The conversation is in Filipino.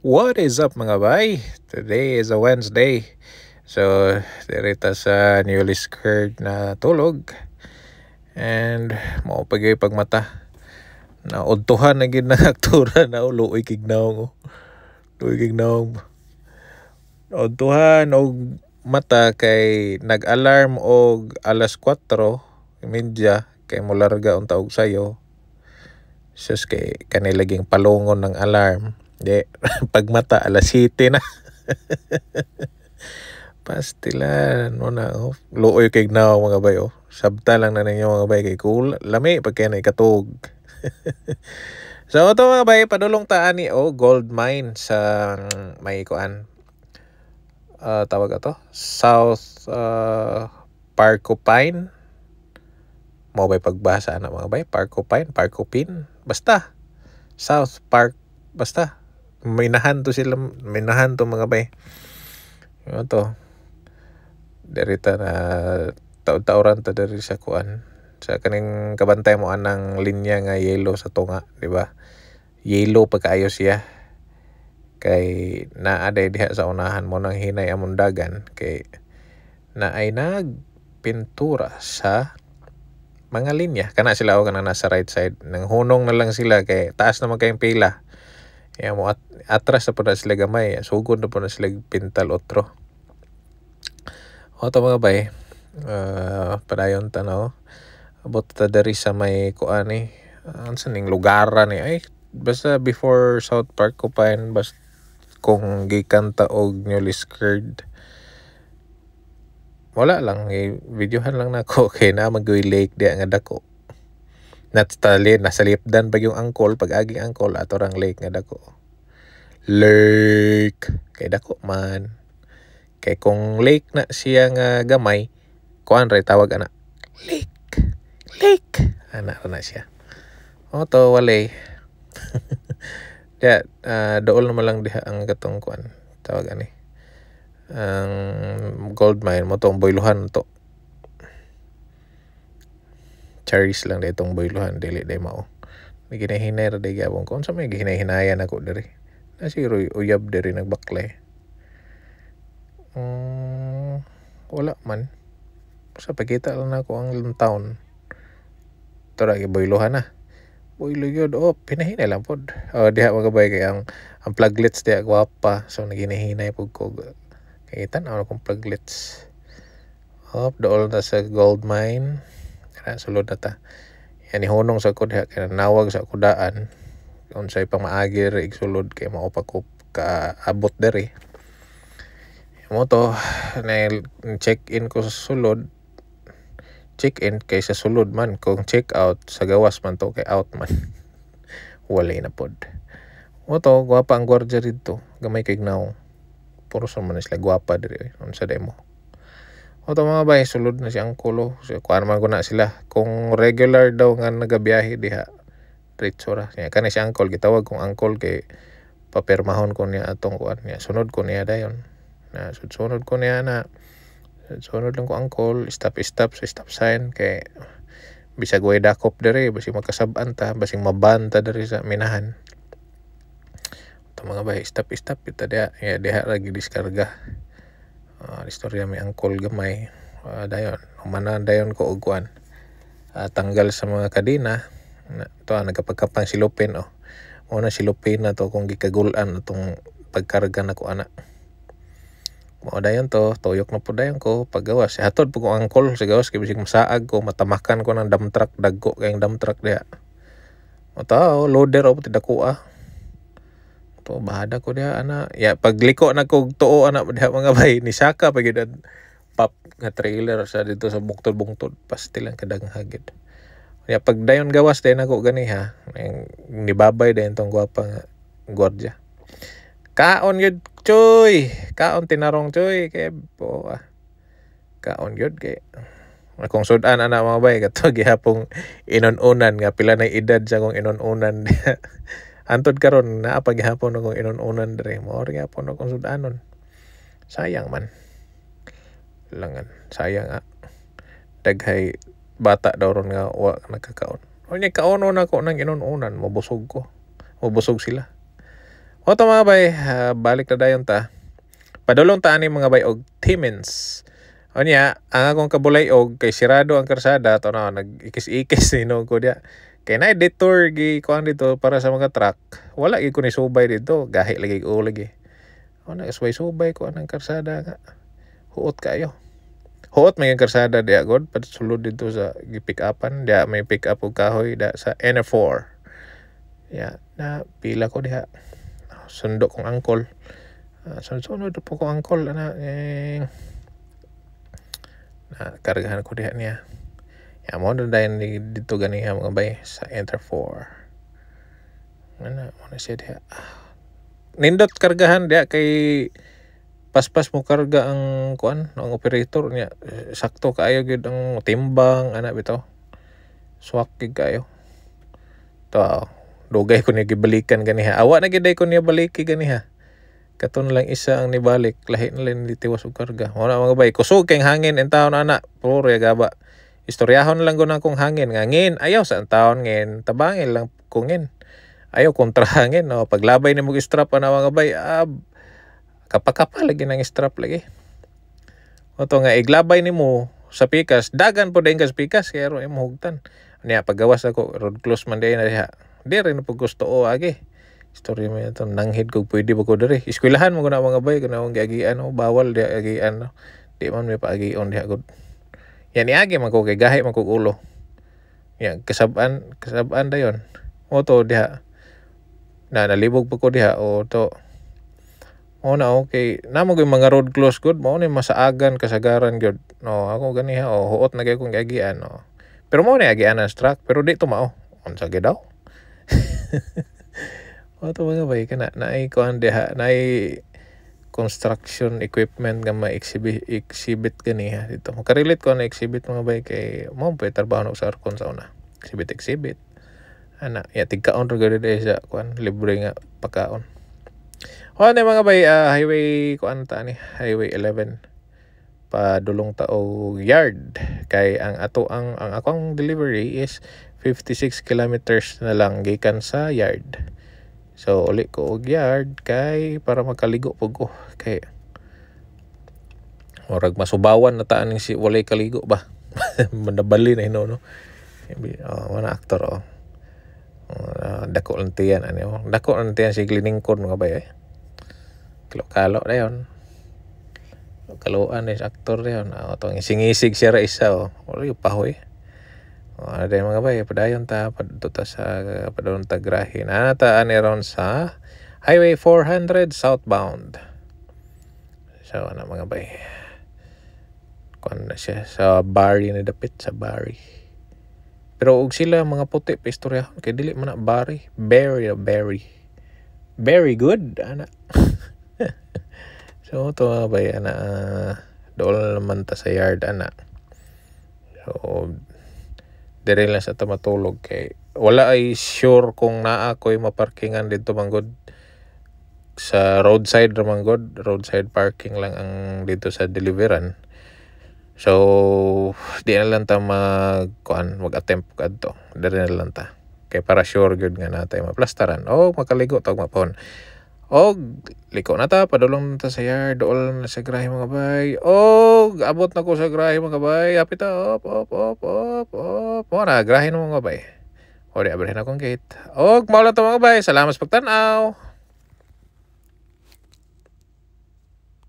What is up mga bay? Today is a Wednesday. So, direta sa newly scared na tulog. And, mo pagay pagmata. Nauntuhan na gid ng aktura na luoy kignaong. Oh. Luoy kignaong. Nauntuhan og mata kay nag-alarm og alas 4 media kay mularga unta og sayo. Sus kay kanilaging palungon ng alarm hindi. Pagmata, alas 7 na. Pastila. No na. Oh. Luoy kay gnaw mga Oh. Sabta lang na ninyo mga bay kay cool. Lami pagkaya na ikatog. so ito mga bay, padulong taan ni oh, gold mine sa mm, may kuan. Uh, tawag ito? South uh, ah, Parkopine. Mo bay pagbasa na mga bay? Parkopine? Parkopin? Basta. South Park. Basta may nahan to sila may nahan to mga bay ano to derita na taud-tauran ta dari sa kuan sa kaning kabantay mo anang linya nga yellow sa tunga di ba yellow pagkaayo siya kay naaday diha sa unahan mo nang hinay among dagan kay naay pintura sa mga linya kana sila o kana nasa right side nang hunong na lang sila kay taas na kayong pila kaya mo at atras na po na sila gamay. Sugod na po na sila pintal otro. O ito mga bay. Uh, padayon tanaw. About ta dari sa may kuan eh. Ano sa ning lugaran eh. Ay, basta before South Park ko pa yun. Basta kung gikan taog newly scared wala lang eh, videohan lang na nako okay na mag lake di nga dako natali nasa lipdan pag yung angkol pag agi angkol ato rang lake nga dako lake kay dako man kay kung lake na siya nga gamay kuan ray tawag ana lake lake ana na siya o oh, to walay yeah, uh, dool naman lang diha ang katong kuan tawag ani ang um, gold mine mo tong boyluhan to cherish lang day tong boylohan dili day mao may ginahinay ra day gabong kon sa may ginahinayan ako diri na si Roy uyab diri nagbaklay um, wala man sa pakita lang ako ang town tura kay boylohan na boylo yun oh pinahinay lang pod oh diha magabay kay ang ang pluglets diha gwapa so naginahinay pud ko kay tan ako ano plug pluglets Up, dool na sa gold mine kana sulod na ta yan ihunong sa ko diha kana nawag sa kudaan unsay pamaagi ri igsulod kay mao pa ko kaabot dere mo to na check in ko sa sulod check in kay sa sulod man kung check out sa gawas man to kay out man wala na pod mo to guwapa ang gwardiya dito gamay kay gnaw puro sa man sila guwapa diri unsa demo o to mga bay, sulod na si kulo. So, kuarman ko na sila. Kung regular daw nga nagabiyahe diha, diretso ra. Kaya kani si Angkol gitawag kong Angkol kay papirmahon ko niya atong kuan niya. Sunod ko niya dayon. Na sunod ko niya na sunod lang ko Angkol stop stop so stop sign kay bisag way dakop dere, basi makasab-an ta, basi mabanta dere sa minahan. Ito mga bay, stop stop ita diha, ya diha lagi diskarga uh, istorya may angkol gamay uh, dayon humana dayon ko og kuan uh, tanggal sa mga kadina na, to ah, nagapagkapang silupin oh si silupin na to kung gikagulan atong pagkarga na ko ana mo dayon to toyok na po dayon ko paggawas eh, hatod po ko angkol sa gawas kay bisig masaag ko matamakan ko ng dump truck dagko kay dump truck diha o tao oh, loader o oh, tidakuha po bahada ko diha ana ya pagliko na kog tuo ana diha mga bay ni saka pagid pop nga trailer sa dito sa bungtod pasti lang kadang hagid ya pag dayon gawas dayon ako gani ha ni babay dayon tong guwapa nga gwardiya kaon yun choy kaon tinarong choy kay po ah kaon yun kay akong sudan ana mga bay kato gihapong inon-unan nga pila na edad sa kong inon-unan Antod karon naa paghapon akong inununan dere. mo nga po akong sudanon. Sayang man. Langan. Sayang ah. Daghay bata daw ron nga wa nakakaon. O niya kaonon ako nang inununan. Mabusog ko. Mabusog sila. O to mga bay, uh, balik na dayon ta. Padulong ta ani mga bay og Timmins. O niya, ang akong kabulay og kay sirado ang karsada. Ito na, nag-ikis-ikis. Sinog ko diya. Kaya na detour gi kuan dito para sa mga truck. Wala gi ko ni subay dito, gahi lagi ko lagi. Ano subay-subay ko anang karsada nga. Huot kayo. Huot may karsada dia god pero sulod dito sa gi pick upan, dia may pick up og kahoy da sa N4. Ya, na pila ko diha. Sundo kong angkol. Uh, sunod-sunod po ko angkol ana eh, na kargahan ko diha niya. Ya, mo na dahil dito ganiha mga bay sa enter 4. Ano, mo na siya diha. Nindot kargahan dia kay paspas mo karga ang kuan ang operator niya sakto kaayo gyud ang timbang ana bitaw swak gyud kaayo to dugay ko niya gibalikan ganiha awa na gyud ko niya baliki ganiha katon lang isa ang nibalik lahi na lang nitiwas og karga wala mga bay kusog kay hangin en taon ana puro gaba Istoryahon lang ko na kung hangin. Nga ngin, ayaw sa taon ngin. Tabangin lang ko ngin. Ayaw kontra hangin. No? Paglabay ni mo strap na ano, mga bay, ab, kapakapa lagi ng strap lagi. Oto nga, iglabay ni mo sa pikas. Dagan po din kas pikas. Kaya ro, imuhugtan. Niya, paggawas ako, road close man din na diha. Di rin po gusto o agi. Story mo yun. Nanghid ko pwede ba ko dari. Iskwilahan mo ko na mga bay. Kung na akong gagian Bawal di agian. No? Di man may paagion diha ko. Yan niagi man ko kay gahi man ko ulo. Yan kasaban kasaban dayon. O to diha. Na nalibog pa ko diha o to. O na okay. Namo gyud mga road close gud mo ni masaagan kasagaran gud. No ako gani ha o huot na kay kong gagian no. Pero mo ni agian ang struck pero di tumao. Unsa gyud daw? o to mga bay kana naay kuan diha naay construction equipment nga ma-exhibit exhibit ganiha dito. Makarelate ko na exhibit mga bay kay mo pay trabaho na sa arkon sa una. Exhibit exhibit. Ana, ya tigkaon ra gud sa kuan libre nga pakaon. Kuan ni mga bay uh, highway kuan ta ni highway 11 pa padulong tao yard kay ang ato ang ang akong delivery is 56 kilometers na lang gikan sa yard. So uli ko og yard kay para makaligo pag ko oh, kay orag masubawan na taan si walay kaligo ba. Manabali na ino, no. Oh, wala aktor oh. Uh, dako lang tiyan ano. Dako lang tiyan si Gliningkon mga bay. Eh. Kalo-kalo na yon. Kaluan is aktor yon. Oh, ah, tong isingisig siya ra isa oh. Ori pahoy. Eh. Ano din mga bay, padayon ta, padto sa, padayon ta grahin. Anataan iron sa Highway 400 southbound. So, ana mga bay. Kuan na siya sa Bari ni dapit, sa Bari. Pero og sila mga puti pa istorya, kay dili man na Bari, Berry, Berry. Very good, ana. so, to mga bay, ana, uh, dool ta sa yard, ana. So, dire lang sa tamatulog kay wala ay sure kung naa ko'y maparkingan dito manggod sa roadside manggod roadside parking lang ang dito sa deliveran so di na lang ta mag kuan mag attempt kadto dire na lang ta kay para sure gud nga natay maplastaran o oh, makaligo tag mapon Og liko na ta, padulong na ta sa yard, dool na sa grahe mga bay. Og abot na ko sa grahe mga bay. Apit ta, op, op, op, op, op. Mora, grahe na mga bay. Ori, abrihin akong gate. Og maula ta mga bay. Salamat sa pagtanaw.